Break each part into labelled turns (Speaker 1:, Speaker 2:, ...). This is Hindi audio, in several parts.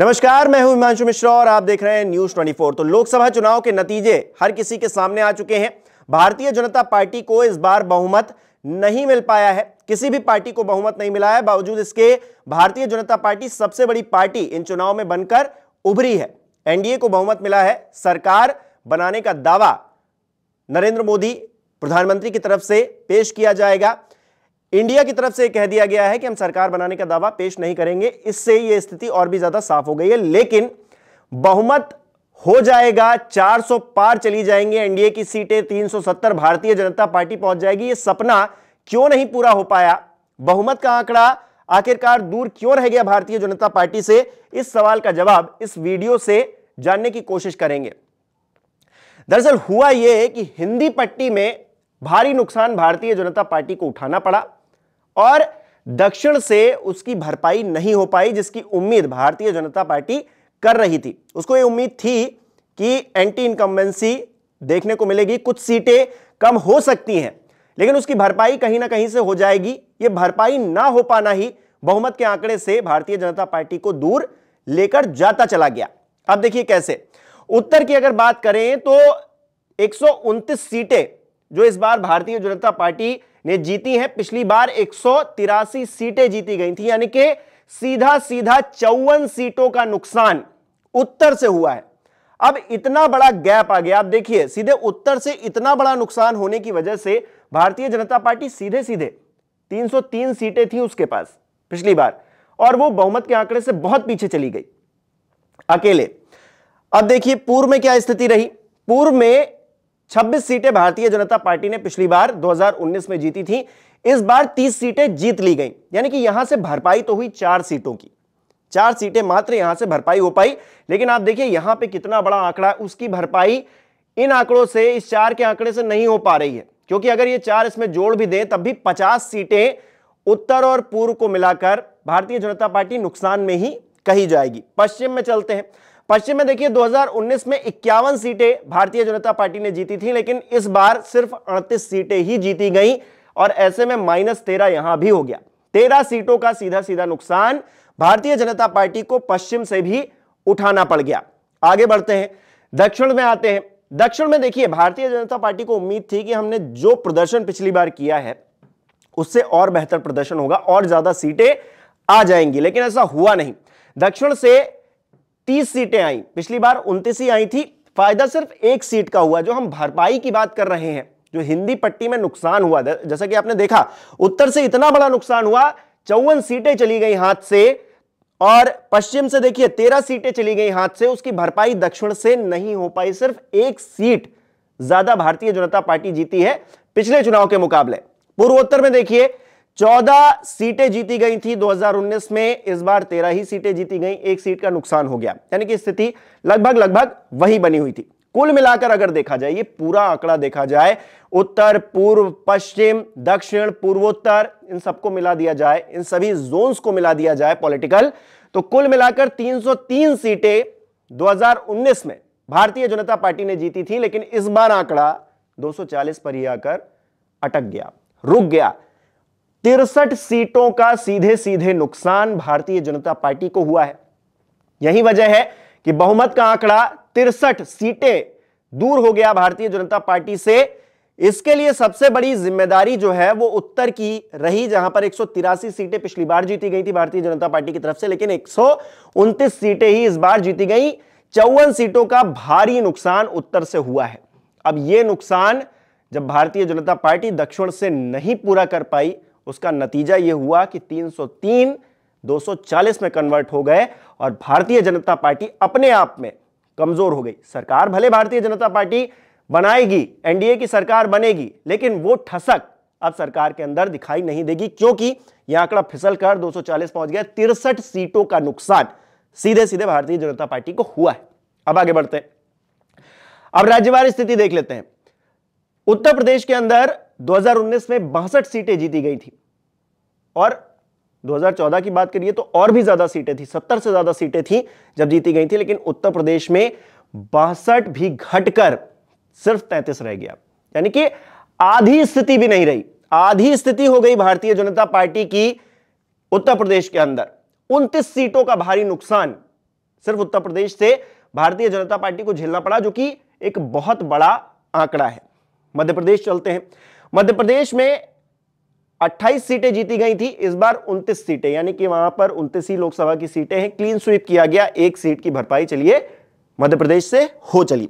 Speaker 1: नमस्कार मैं हूं हिमांशु मिश्रा और आप देख रहे हैं न्यूज 24 तो लोकसभा चुनाव के नतीजे हर किसी के सामने आ चुके हैं भारतीय जनता पार्टी को इस बार बहुमत नहीं मिल पाया है किसी भी पार्टी को बहुमत नहीं मिला है बावजूद इसके भारतीय जनता पार्टी सबसे बड़ी पार्टी इन चुनाव में बनकर उभरी है एनडीए को बहुमत मिला है सरकार बनाने का दावा नरेंद्र मोदी प्रधानमंत्री की तरफ से पेश किया जाएगा इंडिया की तरफ से कह दिया गया है कि हम सरकार बनाने का दावा पेश नहीं करेंगे इससे यह स्थिति और भी ज्यादा साफ हो गई है लेकिन बहुमत हो जाएगा 400 पार चली जाएंगे एनडीए की सीटें 370 भारतीय जनता पार्टी पहुंच जाएगी ये सपना क्यों नहीं पूरा हो पाया बहुमत का आंकड़ा आखिरकार दूर क्यों रह गया भारतीय जनता पार्टी से इस सवाल का जवाब इस वीडियो से जानने की कोशिश करेंगे दरअसल हुआ यह कि हिंदी पट्टी में भारी नुकसान भारतीय जनता पार्टी को उठाना पड़ा और दक्षिण से उसकी भरपाई नहीं हो पाई जिसकी उम्मीद भारतीय जनता पार्टी कर रही थी उसको ये उम्मीद थी कि एंटी इनकम्बेंसी देखने को मिलेगी कुछ सीटें कम हो सकती हैं लेकिन उसकी भरपाई कहीं ना कहीं से हो जाएगी ये भरपाई ना हो पाना ही बहुमत के आंकड़े से भारतीय जनता पार्टी को दूर लेकर जाता चला गया अब देखिए कैसे उत्तर की अगर बात करें तो एक सीटें जो इस बार भारतीय जनता पार्टी ने जीती है पिछली बार एक सीटें जीती गई थी यानी कि सीधा सीधा चौवन सीटों का नुकसान उत्तर से हुआ है अब इतना बड़ा गैप आ गया आप देखिए सीधे उत्तर से इतना बड़ा नुकसान होने की वजह से भारतीय जनता पार्टी सीधे सीधे 303 सीटें थी उसके पास पिछली बार और वो बहुमत के आंकड़े से बहुत पीछे चली गई अकेले अब देखिए पूर्व में क्या स्थिति रही पूर्व में 26 सीटें भारतीय जनता पार्टी ने पिछली बार 2019 में जीती थी इस बार 30 सीटें जीत ली गई यानी कि यहां से भरपाई तो हुई चार सीटों की चार सीटें मात्र यहां से भरपाई हो पाई लेकिन आप देखिए यहां पे कितना बड़ा आंकड़ा उसकी भरपाई इन आंकड़ों से इस चार के आंकड़े से नहीं हो पा रही है क्योंकि अगर ये चार इसमें जोड़ भी दें तब भी पचास सीटें उत्तर और पूर्व को मिलाकर भारतीय जनता पार्टी नुकसान में ही कही जाएगी पश्चिम में चलते हैं पश्चिम में देखिए 2019 में इक्यावन सीटें भारतीय जनता पार्टी ने जीती थी लेकिन इस बार सिर्फ अड़तीस सीटें ही जीती गई और ऐसे में माइनस तेरह यहां भी हो गया तेरह सीटों का सीधा सीधा नुकसान भारतीय जनता पार्टी को पश्चिम से भी उठाना पड़ गया आगे बढ़ते हैं दक्षिण में आते हैं दक्षिण में देखिए भारतीय जनता पार्टी को उम्मीद थी कि हमने जो प्रदर्शन पिछली बार किया है उससे और बेहतर प्रदर्शन होगा और ज्यादा सीटें आ जाएंगी लेकिन ऐसा हुआ नहीं दक्षिण से तीस सीटें आई पिछली बार उनतीस ही आई थी फायदा सिर्फ एक सीट का हुआ जो हम भरपाई की बात कर रहे हैं जो हिंदी पट्टी में नुकसान हुआ जैसा कि आपने देखा उत्तर से इतना बड़ा नुकसान हुआ चौवन सीटें चली गई हाथ से और पश्चिम से देखिए तेरह सीटें चली गई हाथ से उसकी भरपाई दक्षिण से नहीं हो पाई सिर्फ एक सीट ज्यादा भारतीय जनता पार्टी जीती है पिछले चुनाव के मुकाबले पूर्वोत्तर में देखिए चौदह सीटें जीती गई थी 2019 में इस बार तेरह ही सीटें जीती गई एक सीट का नुकसान हो गया यानी कि स्थिति लगभग लगभग वही बनी हुई थी कुल मिलाकर अगर देखा जाए ये पूरा आंकड़ा देखा जाए उत्तर पूर्व पश्चिम दक्षिण पूर्वोत्तर इन सबको मिला दिया जाए इन सभी जोन्स को मिला दिया जाए पॉलिटिकल तो कुल मिलाकर 303 सीटें 2019 में भारतीय जनता पार्टी ने जीती थी लेकिन इस बार आंकड़ा 240 पर ही आकर अटक गया रुक गया तिरसठ सीटों का सीधे सीधे नुकसान भारतीय जनता पार्टी को हुआ है यही वजह है कि बहुमत का आंकड़ा तिरसठ सीटें दूर हो गया भारतीय जनता पार्टी से इसके लिए सबसे बड़ी जिम्मेदारी जो है वो उत्तर की रही जहां पर एक सीटें पिछली बार जीती गई थी भारतीय जनता पार्टी की तरफ से लेकिन एक सीटें ही इस बार जीती गई चौवन सीटों का भारी नुकसान उत्तर से हुआ है अब यह नुकसान जब भारतीय जनता पार्टी दक्षिण से नहीं पूरा कर पाई उसका नतीजा ये हुआ कि 303 240 में कन्वर्ट हो गए और भारतीय जनता पार्टी अपने आप में कमजोर हो गई सरकार भले भारतीय जनता पार्टी बनाएगी एनडीए की सरकार बनेगी लेकिन वो ठसक अब सरकार के अंदर दिखाई नहीं देगी क्योंकि यह आंकड़ा फिसल कर 240 पहुंच गया तिरसठ सीटों का नुकसान सीधे सीधे भारतीय जनता पार्टी को हुआ है अब आगे बढ़ते हैं अब राज्यवार स्थिति देख लेते हैं उत्तर प्रदेश के अंदर 2019 में बासठ सीटें जीती गई थी और 2014 की बात करिए तो और भी ज्यादा सीटें थी 70 से ज्यादा सीटें थी जब जीती गई थी लेकिन उत्तर प्रदेश में बासठ भी घटकर सिर्फ 33 रह गया यानी कि आधी स्थिति भी नहीं रही आधी स्थिति हो गई भारतीय जनता पार्टी की उत्तर प्रदेश के अंदर उनतीस सीटों का भारी नुकसान सिर्फ उत्तर प्रदेश से भारतीय जनता पार्टी को झेलना पड़ा जो कि एक बहुत बड़ा आंकड़ा है मध्य प्रदेश चलते हैं मध्य प्रदेश में 28 सीटें जीती गई थी इस बार 29 सीटें यानी कि वहां पर 29 ही लोकसभा की सीटें हैं क्लीन स्वीप किया गया एक सीट की भरपाई चलिए मध्य प्रदेश से हो चली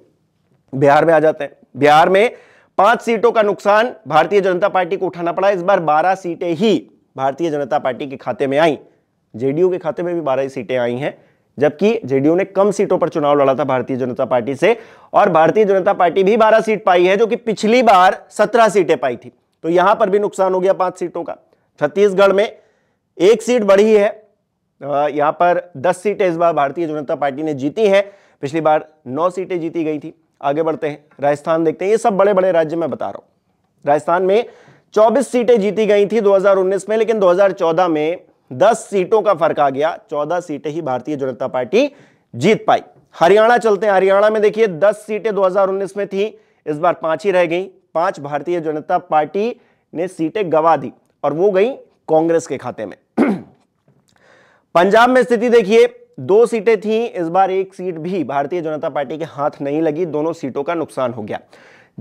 Speaker 1: बिहार में आ जाते हैं बिहार में पांच सीटों का नुकसान भारतीय जनता पार्टी को उठाना पड़ा इस बार बारह सीटें ही भारतीय जनता पार्टी के खाते में आई जेडीयू के खाते में भी बारह सीटें आई हैं जबकि जेडीयू ने कम सीटों पर चुनाव लड़ा था भारतीय जनता पार्टी से और भारतीय जनता पार्टी भी बारह सीट पाई है जो कि पिछली बार सत्रह सीटें पाई थी तो यहां पर भी नुकसान हो गया पांच सीटों का छत्तीसगढ़ में एक सीट बढ़ी है यहां पर दस सीटें इस बार भारतीय जनता पार्टी ने जीती है पिछली बार नौ सीटें जीती गई थी आगे बढ़ते हैं राजस्थान देखते हैं ये सब बड़े बड़े राज्य में बता रहा हूं राजस्थान में 24 सीटें जीती गई थी 2019 में लेकिन 2014 में 10 सीटों का फर्क आ गया 14 सीटें ही भारतीय जनता पार्टी जीत पाई हरियाणा चलते हैं हरियाणा में देखिए 10 सीटें 2019 में थी इस बार पांच ही रह गई पांच भारतीय जनता पार्टी ने सीटें गवा दी और वो गई कांग्रेस के खाते में पंजाब में स्थिति देखिए दो सीटें थी इस बार एक सीट भी भारतीय जनता पार्टी के हाथ नहीं लगी दोनों सीटों का नुकसान हो गया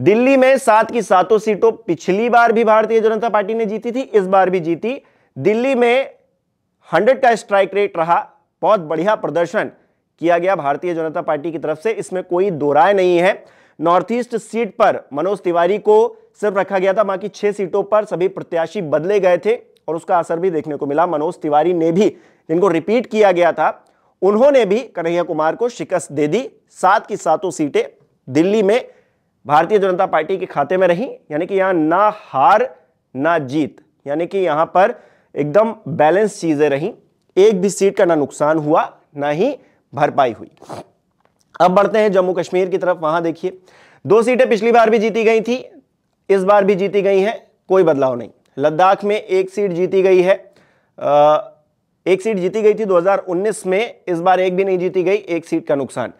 Speaker 1: दिल्ली में सात की सातों सीटों पिछली बार भी भारतीय जनता पार्टी ने जीती थी इस बार भी जीती दिल्ली में हंड्रेड का स्ट्राइक रेट रहा बहुत बढ़िया प्रदर्शन किया गया भारतीय जनता पार्टी की तरफ से इसमें कोई दो राय नहीं है नॉर्थ ईस्ट सीट पर मनोज तिवारी को सिर्फ रखा गया था बाकी छह सीटों पर सभी प्रत्याशी बदले गए थे और उसका असर भी देखने को मिला मनोज तिवारी ने भी जिनको रिपीट किया गया था उन्होंने भी कन्हैया कुमार को शिकस्त दे दी सात की सातों सीटें दिल्ली में भारतीय जनता पार्टी के खाते में रही यानी कि यहां ना हार ना जीत यानी कि यहां पर एकदम बैलेंस चीज़ें रही एक भी सीट का ना नुकसान हुआ ना ही भरपाई हुई अब बढ़ते हैं जम्मू कश्मीर की तरफ वहां देखिए दो सीटें पिछली बार भी जीती गई थी इस बार भी जीती गई हैं कोई बदलाव नहीं लद्दाख में एक सीट जीती गई है एक सीट जीती गई थी 2019 में इस बार एक भी नहीं जीती गई एक सीट का नुकसान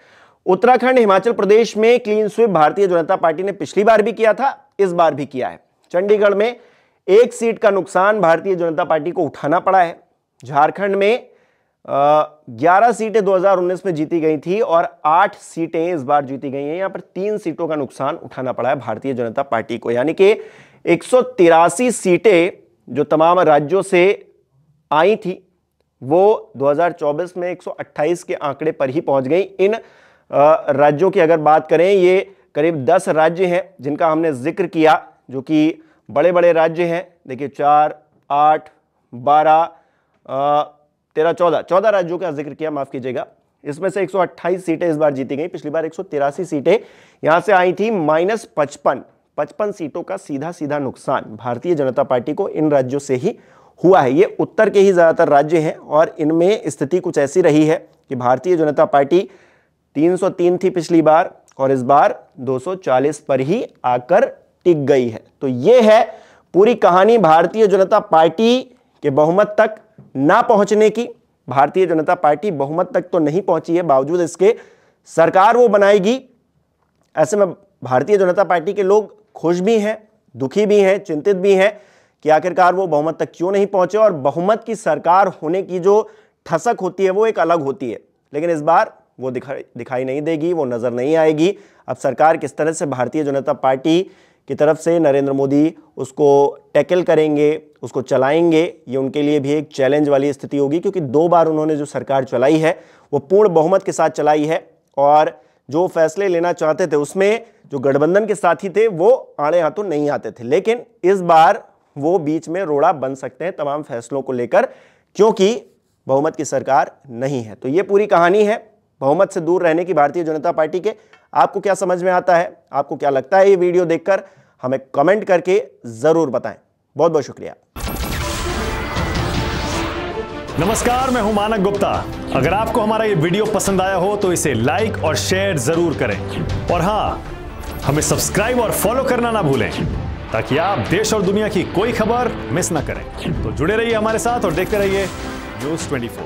Speaker 1: उत्तराखंड हिमाचल प्रदेश में क्लीन स्वीप भारतीय जनता पार्टी ने पिछली बार भी किया था इस बार भी किया है चंडीगढ़ में एक सीट का नुकसान भारतीय जनता पार्टी को उठाना पड़ा है झारखंड में ग्यारह सीटें 2019 में जीती गई थी और आठ सीटें इस बार जीती गई हैं यहां पर तीन सीटों का नुकसान उठाना पड़ा है भारतीय जनता पार्टी को यानी कि एक सीटें जो तमाम राज्यों से आई थी वो 2024 में 128 के आंकड़े पर ही पहुंच गई इन राज्यों की अगर बात करें ये करीब 10 राज्य हैं जिनका हमने जिक्र किया जो कि बड़े बड़े राज्य हैं देखिए चार आठ बारह तेरह चौदह चौदह राज्यों का जिक्र किया माफ कीजिएगा इसमें से 128 सीटें इस बार जीती गई पिछली बार एक सीटें यहां से आई थी माइनस पचपन पचपन सीटों का सीधा सीधा नुकसान भारतीय जनता पार्टी को इन राज्यों से ही हुआ है ये उत्तर के ही ज़्यादातर राज्य हैं और इनमें स्थिति कुछ ऐसी रही है कि भारतीय जनता पार्टी 303 थी पिछली बार और इस बार 240 पर ही आकर टिक गई है तो ये है पूरी कहानी भारतीय जनता पार्टी के बहुमत तक ना पहुंचने की भारतीय जनता पार्टी बहुमत तक तो नहीं पहुंची है बावजूद इसके सरकार वो बनाएगी ऐसे में भारतीय जनता पार्टी के लोग खुश भी हैं दुखी भी हैं चिंतित भी हैं कि आखिरकार वो बहुमत तक क्यों नहीं पहुंचे और बहुमत की सरकार होने की जो ठसक होती है वो एक अलग होती है लेकिन इस बार वो दिखाई दिखाई नहीं देगी वो नज़र नहीं आएगी अब सरकार किस तरह से भारतीय जनता पार्टी की तरफ से नरेंद्र मोदी उसको टैकल करेंगे उसको चलाएंगे ये उनके लिए भी एक चैलेंज वाली स्थिति होगी क्योंकि दो बार उन्होंने जो सरकार चलाई है वो पूर्ण बहुमत के साथ चलाई है और जो फैसले लेना चाहते थे उसमें जो गठबंधन के साथी थे वो आड़े हाथों नहीं आते थे लेकिन इस बार वो बीच में रोड़ा बन सकते हैं तमाम फैसलों को लेकर क्योंकि बहुमत की सरकार नहीं है तो ये पूरी कहानी है बहुमत से दूर रहने की भारतीय जनता पार्टी के आपको क्या समझ में आता है आपको क्या लगता है ये वीडियो देखकर हमें कमेंट करके ज़रूर बताएं बहुत बहुत शुक्रिया नमस्कार मैं हूं मानक गुप्ता अगर आपको हमारा ये वीडियो पसंद आया हो तो इसे लाइक और शेयर जरूर करें और हां हमें सब्सक्राइब और फॉलो करना ना भूलें ताकि आप देश और दुनिया की कोई खबर मिस ना करें तो जुड़े रहिए हमारे साथ और देखते रहिए न्यूज ट्वेंटी